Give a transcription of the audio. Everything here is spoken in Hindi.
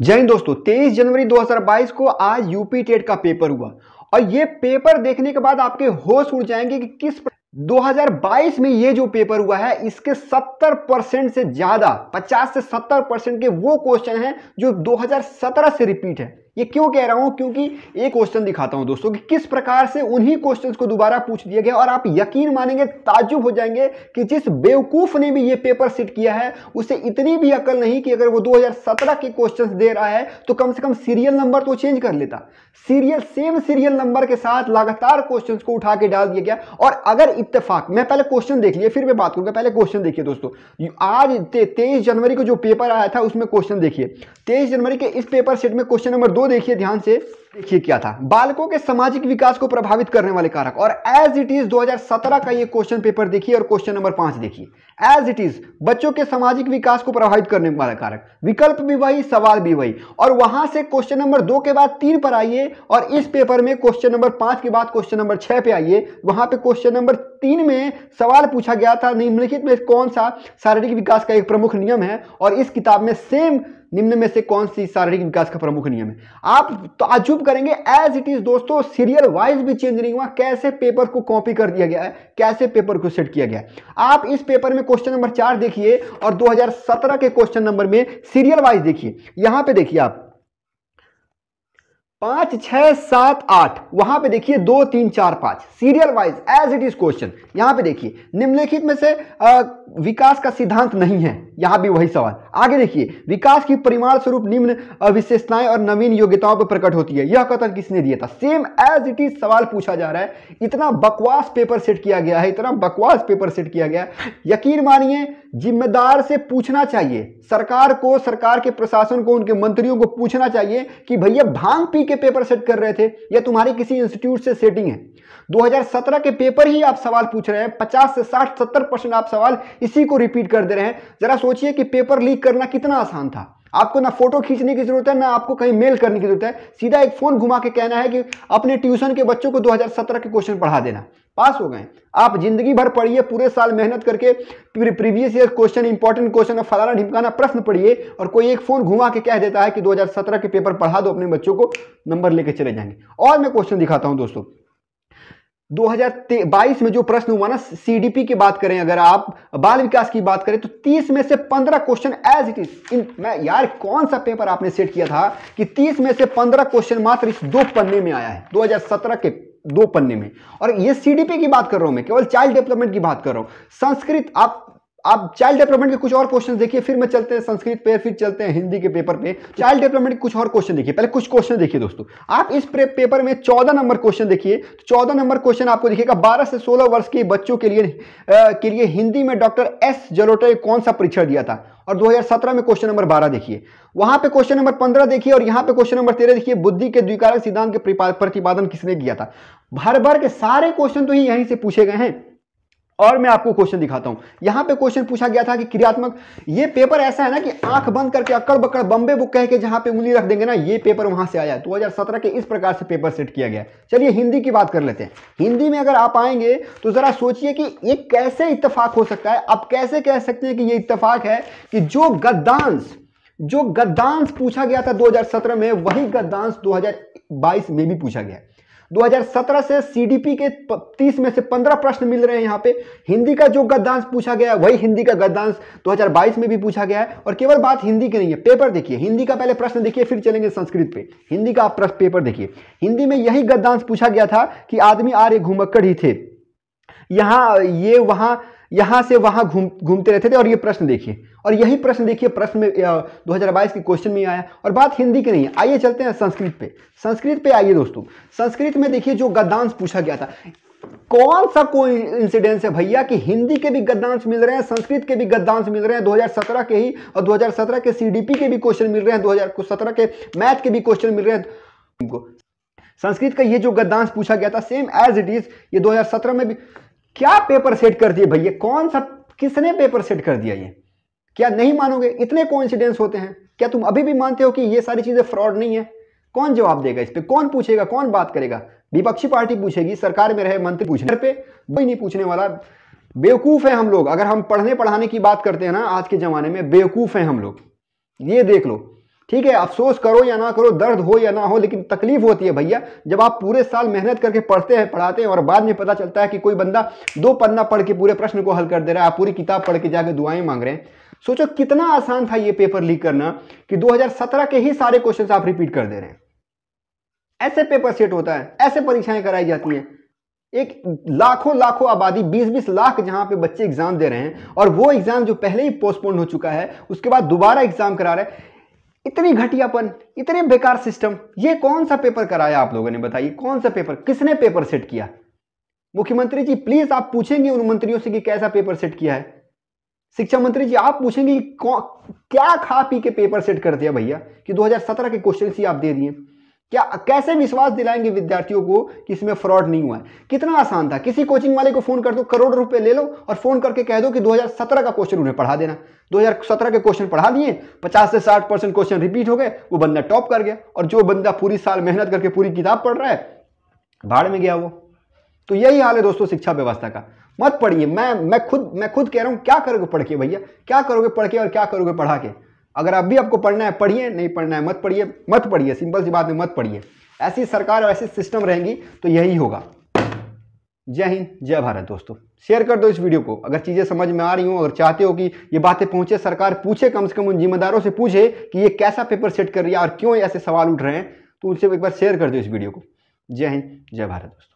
जय हिंद दोस्तों 23 जनवरी 2022 को आज यूपी टेट का पेपर हुआ और ये पेपर देखने के बाद आपके होश उड़ जाएंगे कि किस 2022 में ये जो पेपर हुआ है इसके 70 परसेंट से ज्यादा 50 से 70 परसेंट के वो क्वेश्चन हैं जो 2017 से रिपीट है ये क्यों कह रहा हूं क्योंकि एक क्वेश्चन दिखाता हूं दोस्तों कि किस प्रकार से उन्हीं क्वेश्चन को दोबारा पूछ दिया गया और आप यकीन मानेंगे ताजुब हो जाएंगे कि जिस बेवकूफ ने भी ये पेपर सेट किया है उसे इतनी भी अकल नहीं कि अगर वो 2017 के क्वेश्चंस दे रहा है तो कम से कम सीरियल नंबर तो चेंज कर लेता सीरियल सेम सीरियल नंबर के साथ लगातार क्वेश्चन को उठा के डाल दिया गया और अगर इतफाक मैं पहले क्वेश्चन देख लिया फिर मैं बात करूंगा पहले क्वेश्चन देखिए दोस्तों आज तेईस जनवरी को जो पेपर आया था उसमें क्वेश्चन देखिए तेईस जनवरी के इस पेपर सेट में क्वेश्चन नंबर दो देखिए ध्यान से देखिए क्या था बालकों के सामाजिक विकास को प्रभावित करने वाले कारक और एज इट इज 2017 का ये क्वेश्चन पेपर देखिए और क्वेश्चन नंबर पांच देखिए एज इट इज बच्चों के सामाजिक विकास को प्रभावित करने वाले कारक विकल्प भी वही सवाल भी वही और वहां से क्वेश्चन नंबर दो के बाद तीन पर आइए और इस पेपर में क्वेश्चन नंबर पांच के बाद क्वेश्चन नंबर छह पे आइए वहां पर क्वेश्चन नंबर तीन में सवाल पूछा गया था निम्नलिखित में कौन सा शारीरिक विकास का एक प्रमुख नियम है और इस किताब में सेम निम्न में से कौन सी शारीरिक विकास का प्रमुख नियम है आप तो ताजुब करेंगे एज इट इज दोस्तों सीरियल वाइज भी चेंज नहीं हुआ कैसे पेपर को कॉपी कर दिया गया है कैसे पेपर को सेट किया गया है आप इस पेपर में क्वेश्चन नंबर चार देखिए और 2017 के क्वेश्चन नंबर में सीरियल वाइज देखिए यहां पे देखिए आप पांच छह सात आठ वहां पे देखिए दो तीन चार पांच serial wise as it is question यहां पे देखिए निम्नलिखित में से आ, विकास का सिद्धांत नहीं है यहां भी वही सवाल आगे देखिए विकास की परिमाण स्वरूप निम्न विशेषताएं और नवीन योग्यताओं पर प्रकट होती है यह कथन किसने दिया था सेम एज इट इज सवाल पूछा जा रहा है इतना बकवास पेपर सेट किया गया है इतना बकवास पेपर सेट किया गया है यकीन मानिए जिम्मेदार से पूछना चाहिए सरकार को सरकार के प्रशासन को उनके मंत्रियों को पूछना चाहिए कि भैया भांग पी के पेपर सेट कर रहे थे या तुम्हारी किसी इंस्टीट्यूट से सेटिंग है 2017 के पेपर ही आप सवाल पूछ रहे हैं 50 से 60 70 परसेंट आप सवाल इसी को रिपीट कर दे रहे हैं जरा सोचिए कि पेपर लीक करना कितना आसान था आपको ना फोटो खींचने की जरूरत है ना आपको कहीं मेल करने की जरूरत है सीधा एक फ़ोन घुमा के कहना है कि अपने ट्यूशन के बच्चों को 2017 के क्वेश्चन पढ़ा देना पास हो गए आप जिंदगी भर पढ़िए पूरे साल मेहनत करके previous year question important question और फलाना ढिमकाना प्रश्न पढ़िए और कोई एक फ़ोन घुमा के कह देता है कि दो के पेपर पढ़ा दो अपने बच्चों को नंबर लेकर चले जाएंगे और मैं क्वेश्चन दिखाता हूँ दोस्तों 2022 में जो प्रश्न हुआ ना सीडीपी की बात करें अगर आप बाल विकास की बात करें तो 30 में से 15 क्वेश्चन एज इट इज इन मैं यार कौन सा पेपर आपने सेट किया था कि 30 में से 15 क्वेश्चन मात्र इस दो पन्ने में आया है 2017 के दो पन्ने में और ये सीडीपी की बात कर रहा हूं मैं केवल चाइल्ड डेवलपमेंट की बात कर रहा हूं संस्कृत आप अब चाइल्ड डेवलपमेंट के कुछ और क्वेश्चन देखिए फिर मैं चलते हैं संस्कृत पे फिर चलते हैं हिंदी के पेपर पे चाइल्ड डेवलपमेंट के कुछ और क्वेश्चन देखिए पहले कुछ क्वेश्चन देखिए दोस्तों आप इस पेपर में चौदह नंबर क्वेश्चन देखिए तो चौदह नंबर क्वेश्चन आपको देखिएगा बारह से सोलह वर्ष के बच्चों के लिए आ, के लिए हिंदी में डॉक्टर एस जलोटा ने कौन सा परीक्षण दिया था और 2017 में क्वेश्चन नंबर 12 देखिए वहां पे क्वेश्चन नंबर 15 देखिए और यहाँ पे क्वेश्चन नंबर 13 देखिए बुद्धि के द्विकारक सिद्धांत के प्रतिपादन किसने किया था भर भर के सारे क्वेश्चन तो ही यहीं से पूछे गए हैं और मैं आपको क्वेश्चन दिखाता हूं यहां पे क्वेश्चन पूछा गया था कि क्रियात्मक ये पेपर ऐसा है ना कि आंख बंद करके अक्कड़ बक्कड़ बम्बे बुक कह के जहां पे उंगली रख देंगे ना ये पेपर वहां से आया 2017 के इस प्रकार से पेपर सेट किया गया चलिए हिंदी की बात कर लेते हैं हिंदी में अगर आप आएंगे तो जरा सोचिए कि ये कैसे इतफाक हो सकता है आप कैसे कह सकते हैं कि ये इतफाक है कि जो गद्दांश जो गद्दांश पूछा गया था सत्रह में वही गद्दांश बाईस में भी पूछा गया है 2017 से सीडीपी के 30 में से 15 प्रश्न मिल रहे हैं यहाँ पे हिंदी का जो गद्दांश पूछा गया है वही हिंदी का गद्दांश 2022 में भी पूछा गया है और केवल बात हिंदी की नहीं है पेपर देखिए हिंदी का पहले प्रश्न देखिए फिर चलेंगे संस्कृत पे हिंदी का आप पेपर देखिए हिंदी में यही गद्दांश पूछा गया था कि आदमी आर्य घूमक्कड़ ही थे यहाँ ये वहां यहां से वहां घूम घूमते रहते थे और ये प्रश्न देखिए और यही प्रश्न देखिए प्रश्न में दो के क्वेश्चन में आया और बात हिंदी की नहीं है आइए चलते हैं संस्कृत पे संस्कृत पे आइए दोस्तों संस्कृत में देखिए जो गद्दांश पूछा गया था कौन सा कोई इंसिडेंस है भैया कि हिंदी के भी गद्दांश मिल रहे हैं संस्कृत के भी गद्दांश मिल रहे हैं 2017 के ही और 2017 के सीडीपी के भी क्वेश्चन मिल रहे हैं 2017 के मैथ के भी क्वेश्चन मिल रहे हैं संस्कृत का ये जो गद्दांश पूछा गया था सेम एज इट इज ये 2017 में भी क्या पेपर सेट कर दिए भैया कौन सा किसने पेपर सेट कर दिया ये क्या नहीं मानोगे इतने कॉन्सिडेंस होते हैं क्या तुम अभी भी मानते हो कि ये सारी चीज़ें फ्रॉड नहीं है कौन जवाब देगा इस पर कौन पूछेगा कौन बात करेगा विपक्षी पार्टी पूछेगी सरकार में रहे मंत्री पूछे घर पे कोई नहीं पूछने वाला बेवकूफ़ है हम लोग अगर हम पढ़ने पढ़ाने की बात करते हैं ना आज के ज़माने में बेवकूफ़ है हम लोग ये देख लो ठीक है अफसोस करो या ना करो दर्द हो या ना हो लेकिन तकलीफ होती है भैया जब आप पूरे साल मेहनत करके पढ़ते हैं पढ़ाते हैं और बाद में पता चलता है कि कोई बंदा दो पन्ना पढ़ के पूरे प्रश्न को हल कर दे रहा है आप पूरी किताब पढ़ के जाकर दुआएं मांग रहे हैं सोचो कितना आसान था ये पेपर लीक करना कि दो के ही सारे क्वेश्चन आप रिपीट कर दे रहे हैं ऐसे पेपर सेट होता है ऐसे परीक्षाएं कराई जाती हैं एक लाखों लाखों आबादी 20-20 लाख जहां पे बच्चे एग्जाम दे रहे हैं और वो एग्जाम जो पहले ही पोस्टपोन हो चुका है उसके बाद दोबारा एग्जाम करा रहे हैं इतनी घटियापन इतने बेकार सिस्टम ये कौन सा पेपर कराया आप लोगों ने बताइए कौन सा पेपर किसने पेपर सेट किया मुख्यमंत्री जी प्लीज आप पूछेंगे उन मंत्रियों से कि कैसा पेपर सेट किया है शिक्षा मंत्री जी आप पूछेंगे क्या खा पी के पेपर सेट कर दिया भैया कि 2017 के क्वेश्चन ही आप दे दिए क्या कैसे विश्वास दिलाएंगे विद्यार्थियों को कि इसमें फ्रॉड नहीं हुआ है कितना आसान था किसी कोचिंग वाले को फोन कर दो करोड़ रुपए ले लो और फोन करके कह दो कि 2017 का क्वेश्चन उन्हें पढ़ा देना 2017 के क्वेश्चन पढ़ा दिए 50 से 60 परसेंट क्वेश्चन रिपीट हो गए वो बंदा टॉप कर गया और जो बंदा पूरी साल मेहनत करके पूरी किताब पढ़ रहा है भाड़ में गया वो तो यही हाल है दोस्तों शिक्षा व्यवस्था का मत पढ़िए मैं मैं खुद मैं खुद कह रहा हूँ क्या करोगे पढ़ के भैया क्या करोगे पढ़ के और क्या करोगे पढ़ा के अगर अब भी आपको पढ़ना है पढ़िए नहीं पढ़ना है मत पढ़िए मत पढ़िए सिंपल सी बात है मत पढ़िए ऐसी सरकार और ऐसी सिस्टम रहेंगी तो यही होगा जय हिंद जय भारत दोस्तों शेयर कर दो इस वीडियो को अगर चीज़ें समझ में आ रही हूँ अगर चाहते हो कि ये बातें पहुँचे सरकार पूछे कम से कम उन जिम्मेदारों से पूछे कि ये कैसा पेपर सेट कर रही है और क्यों ऐसे सवाल उठ रहे हैं तो उनसे एक बार शेयर कर दो इस वीडियो को जय हिंद जय भारत दोस्तों